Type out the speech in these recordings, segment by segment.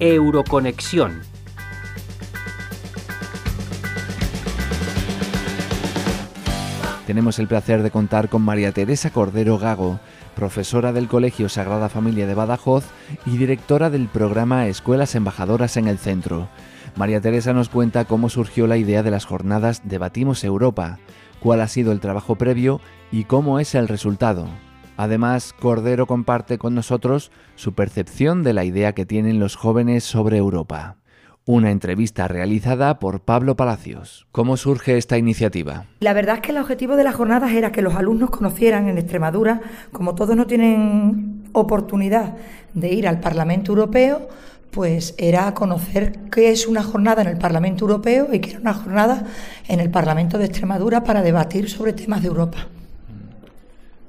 Euroconexión. Tenemos el placer de contar con María Teresa Cordero Gago, profesora del Colegio Sagrada Familia de Badajoz y directora del programa Escuelas Embajadoras en el Centro. María Teresa nos cuenta cómo surgió la idea de las jornadas Debatimos Europa, cuál ha sido el trabajo previo y cómo es el resultado. Además, Cordero comparte con nosotros su percepción de la idea que tienen los jóvenes sobre Europa. Una entrevista realizada por Pablo Palacios. ¿Cómo surge esta iniciativa? La verdad es que el objetivo de las jornadas era que los alumnos conocieran en Extremadura, como todos no tienen oportunidad de ir al Parlamento Europeo, pues era conocer qué es una jornada en el Parlamento Europeo y qué era una jornada en el Parlamento de Extremadura para debatir sobre temas de Europa.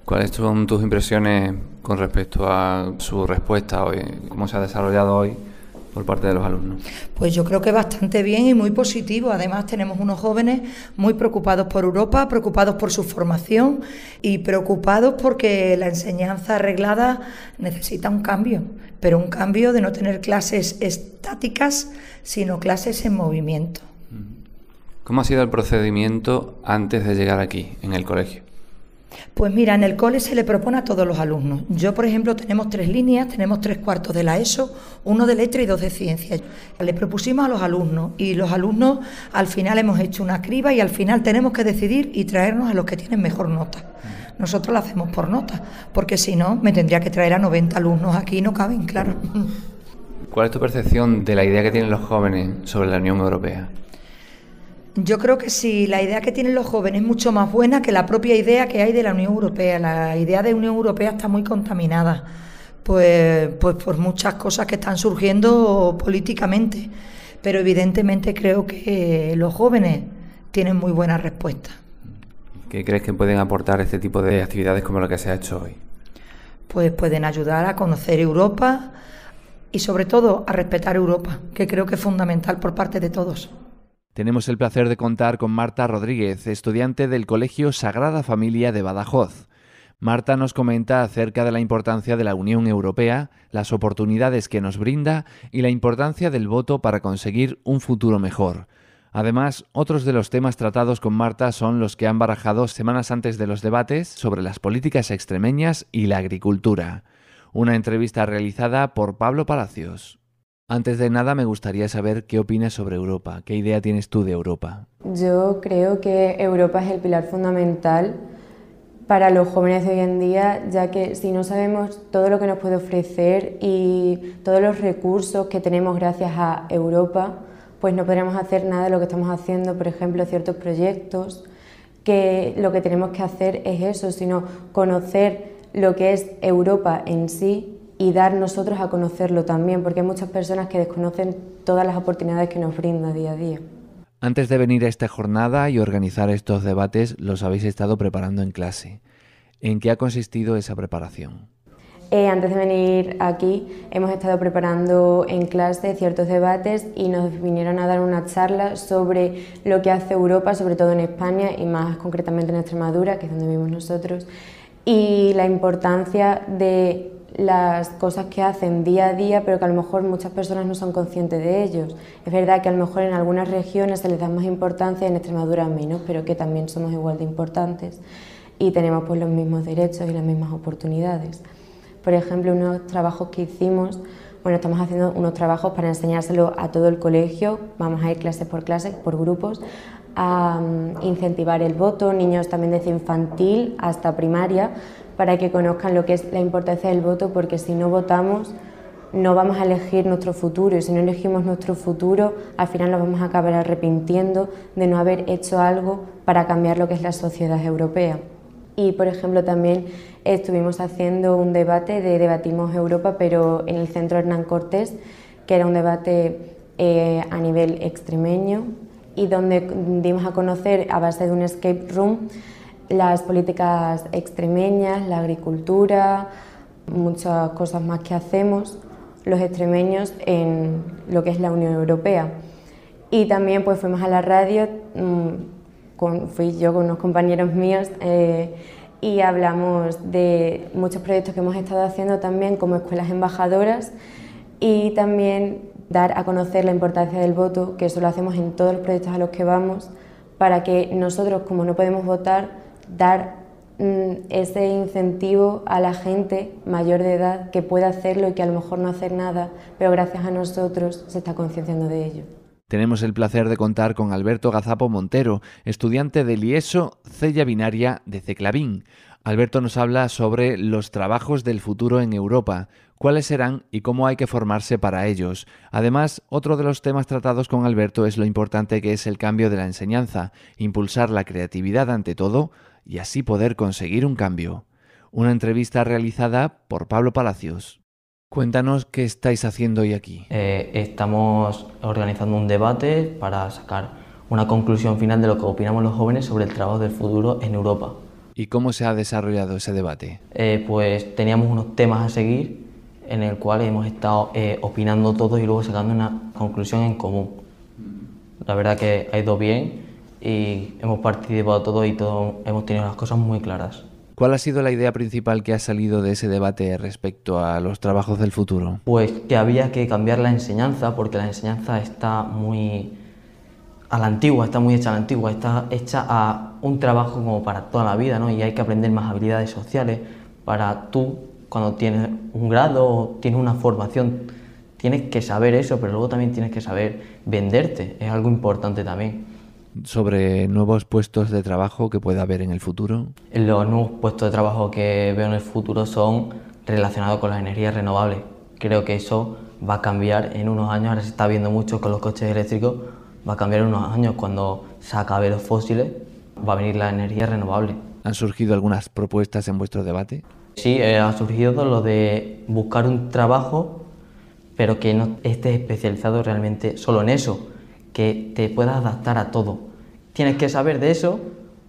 ¿Cuáles son tus impresiones con respecto a su respuesta hoy? ¿Cómo se ha desarrollado hoy? por parte de los alumnos? Pues yo creo que bastante bien y muy positivo. Además, tenemos unos jóvenes muy preocupados por Europa, preocupados por su formación y preocupados porque la enseñanza arreglada necesita un cambio, pero un cambio de no tener clases estáticas, sino clases en movimiento. ¿Cómo ha sido el procedimiento antes de llegar aquí, en el colegio? Pues mira, en el cole se le propone a todos los alumnos. Yo, por ejemplo, tenemos tres líneas, tenemos tres cuartos de la ESO, uno de letra y dos de ciencia. Le propusimos a los alumnos y los alumnos al final hemos hecho una criba y al final tenemos que decidir y traernos a los que tienen mejor nota. Nosotros lo hacemos por nota, porque si no, me tendría que traer a 90 alumnos aquí y no caben, claro. ¿Cuál es tu percepción de la idea que tienen los jóvenes sobre la Unión Europea? Yo creo que sí, la idea que tienen los jóvenes es mucho más buena que la propia idea que hay de la Unión Europea. La idea de Unión Europea está muy contaminada, pues, pues por muchas cosas que están surgiendo políticamente. Pero evidentemente creo que los jóvenes tienen muy buena respuesta. ¿Qué crees que pueden aportar este tipo de actividades como lo que se ha hecho hoy? Pues pueden ayudar a conocer Europa y sobre todo a respetar Europa, que creo que es fundamental por parte de todos. Tenemos el placer de contar con Marta Rodríguez, estudiante del Colegio Sagrada Familia de Badajoz. Marta nos comenta acerca de la importancia de la Unión Europea, las oportunidades que nos brinda y la importancia del voto para conseguir un futuro mejor. Además, otros de los temas tratados con Marta son los que han barajado semanas antes de los debates sobre las políticas extremeñas y la agricultura. Una entrevista realizada por Pablo Palacios. Antes de nada, me gustaría saber qué opinas sobre Europa, qué idea tienes tú de Europa. Yo creo que Europa es el pilar fundamental para los jóvenes de hoy en día, ya que si no sabemos todo lo que nos puede ofrecer y todos los recursos que tenemos gracias a Europa, pues no podremos hacer nada de lo que estamos haciendo, por ejemplo, ciertos proyectos, que lo que tenemos que hacer es eso, sino conocer lo que es Europa en sí y dar nosotros a conocerlo también, porque hay muchas personas que desconocen todas las oportunidades que nos brinda día a día. Antes de venir a esta jornada y organizar estos debates, los habéis estado preparando en clase. ¿En qué ha consistido esa preparación? Eh, antes de venir aquí hemos estado preparando en clase ciertos debates y nos vinieron a dar una charla sobre lo que hace Europa, sobre todo en España y más concretamente en Extremadura, que es donde vivimos nosotros, y la importancia de las cosas que hacen día a día, pero que a lo mejor muchas personas no son conscientes de ellos. Es verdad que a lo mejor en algunas regiones se les da más importancia, en Extremadura menos, pero que también somos igual de importantes y tenemos pues los mismos derechos y las mismas oportunidades. Por ejemplo, unos trabajos que hicimos, bueno, estamos haciendo unos trabajos para enseñárselo a todo el colegio, vamos a ir clase por clase, por grupos, a mm, incentivar el voto, niños también desde infantil hasta primaria, para que conozcan lo que es la importancia del voto, porque si no votamos no vamos a elegir nuestro futuro y si no elegimos nuestro futuro al final nos vamos a acabar arrepintiendo de no haber hecho algo para cambiar lo que es la sociedad europea. Y por ejemplo también estuvimos haciendo un debate de Debatimos Europa, pero en el centro Hernán Cortés, que era un debate eh, a nivel extremeño y donde dimos a conocer a base de un escape room las políticas extremeñas, la agricultura, muchas cosas más que hacemos los extremeños en lo que es la Unión Europea. Y también pues fuimos a la radio, mm, fui yo con unos compañeros míos eh, y hablamos de muchos proyectos que hemos estado haciendo también como escuelas embajadoras y también dar a conocer la importancia del voto, que eso lo hacemos en todos los proyectos a los que vamos, para que nosotros, como no podemos votar, dar mm, ese incentivo a la gente mayor de edad que pueda hacerlo y que a lo mejor no hace nada, pero gracias a nosotros se está concienciando de ello. Tenemos el placer de contar con Alberto Gazapo Montero, estudiante del IESO Cella Binaria de Ceclavín. Alberto nos habla sobre los trabajos del futuro en Europa, cuáles serán y cómo hay que formarse para ellos. Además, otro de los temas tratados con Alberto es lo importante que es el cambio de la enseñanza, impulsar la creatividad ante todo y así poder conseguir un cambio. Una entrevista realizada por Pablo Palacios. Cuéntanos qué estáis haciendo hoy aquí. Eh, estamos organizando un debate para sacar una conclusión final de lo que opinamos los jóvenes sobre el trabajo del futuro en Europa. ¿Y cómo se ha desarrollado ese debate? Eh, pues teníamos unos temas a seguir en el cual hemos estado eh, opinando todos y luego sacando una conclusión en común. La verdad que ha ido bien y hemos participado todos y todos hemos tenido las cosas muy claras. ¿Cuál ha sido la idea principal que ha salido de ese debate respecto a los trabajos del futuro? Pues que había que cambiar la enseñanza porque la enseñanza está muy a la antigua, está muy hecha a la antigua, está hecha a un trabajo como para toda la vida, ¿no? Y hay que aprender más habilidades sociales para tú cuando tienes un grado o tienes una formación, tienes que saber eso, pero luego también tienes que saber venderte, es algo importante también sobre nuevos puestos de trabajo que pueda haber en el futuro? Los nuevos puestos de trabajo que veo en el futuro son relacionados con las energías renovables. Creo que eso va a cambiar en unos años, ahora se está viendo mucho con los coches eléctricos, va a cambiar en unos años cuando se acabe los fósiles, va a venir la energía renovable. ¿Han surgido algunas propuestas en vuestro debate? Sí, eh, ha surgido lo de buscar un trabajo, pero que no esté especializado realmente solo en eso, que te puedas adaptar a todo. Tienes que saber de eso,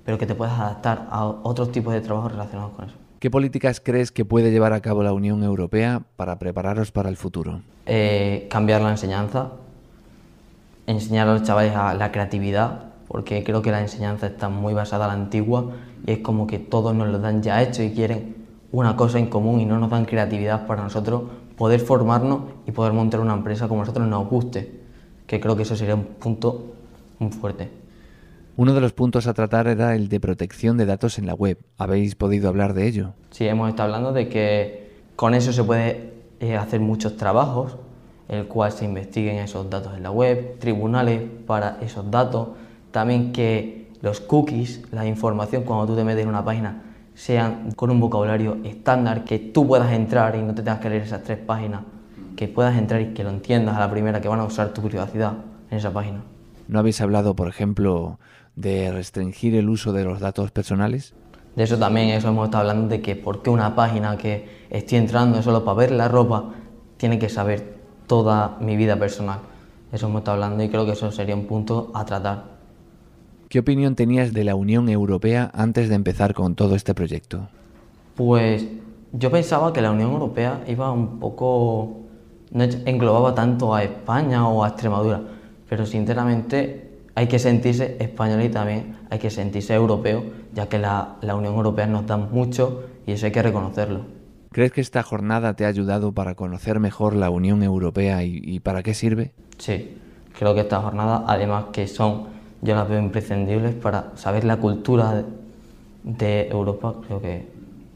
pero que te puedas adaptar a otros tipos de trabajos relacionados con eso. ¿Qué políticas crees que puede llevar a cabo la Unión Europea para prepararos para el futuro? Eh, cambiar la enseñanza, enseñar a los chavales a la creatividad, porque creo que la enseñanza está muy basada en la antigua y es como que todos nos lo dan ya hecho y quieren una cosa en común y no nos dan creatividad para nosotros poder formarnos y poder montar una empresa como nosotros nos guste que creo que eso sería un punto muy fuerte. Uno de los puntos a tratar era el de protección de datos en la web. ¿Habéis podido hablar de ello? Sí, hemos estado hablando de que con eso se puede eh, hacer muchos trabajos, el cual se investiguen esos datos en la web, tribunales para esos datos, también que los cookies, la información cuando tú te metes en una página, sean con un vocabulario estándar, que tú puedas entrar y no te tengas que leer esas tres páginas que puedas entrar y que lo entiendas a la primera, que van a usar tu privacidad en esa página. ¿No habéis hablado, por ejemplo, de restringir el uso de los datos personales? De eso también, eso hemos estado hablando de que por qué una página que estoy entrando solo para ver la ropa tiene que saber toda mi vida personal. Eso hemos estado hablando y creo que eso sería un punto a tratar. ¿Qué opinión tenías de la Unión Europea antes de empezar con todo este proyecto? Pues yo pensaba que la Unión Europea iba un poco no englobaba tanto a España o a Extremadura, pero sinceramente hay que sentirse español y también hay que sentirse europeo, ya que la, la Unión Europea nos da mucho y eso hay que reconocerlo. ¿Crees que esta jornada te ha ayudado para conocer mejor la Unión Europea y, y para qué sirve? Sí, creo que esta jornada, además que son, yo las veo imprescindibles para saber la cultura de Europa, creo que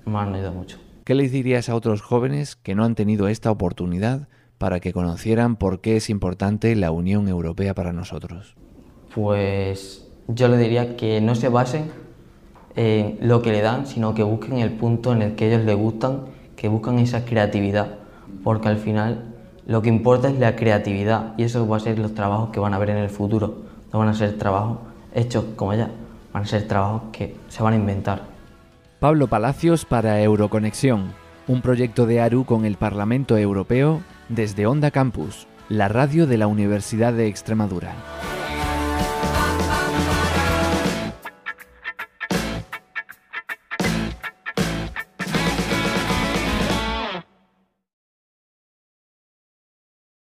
me han ayudado mucho. ¿Qué les dirías a otros jóvenes que no han tenido esta oportunidad para que conocieran por qué es importante la Unión Europea para nosotros? Pues yo le diría que no se basen en lo que le dan, sino que busquen el punto en el que ellos les gustan, que buscan esa creatividad, porque al final lo que importa es la creatividad y eso va a ser los trabajos que van a haber en el futuro. No van a ser trabajos hechos como ya, van a ser trabajos que se van a inventar. Pablo Palacios para Euroconexión, un proyecto de ARU con el Parlamento Europeo desde Onda Campus, la radio de la Universidad de Extremadura.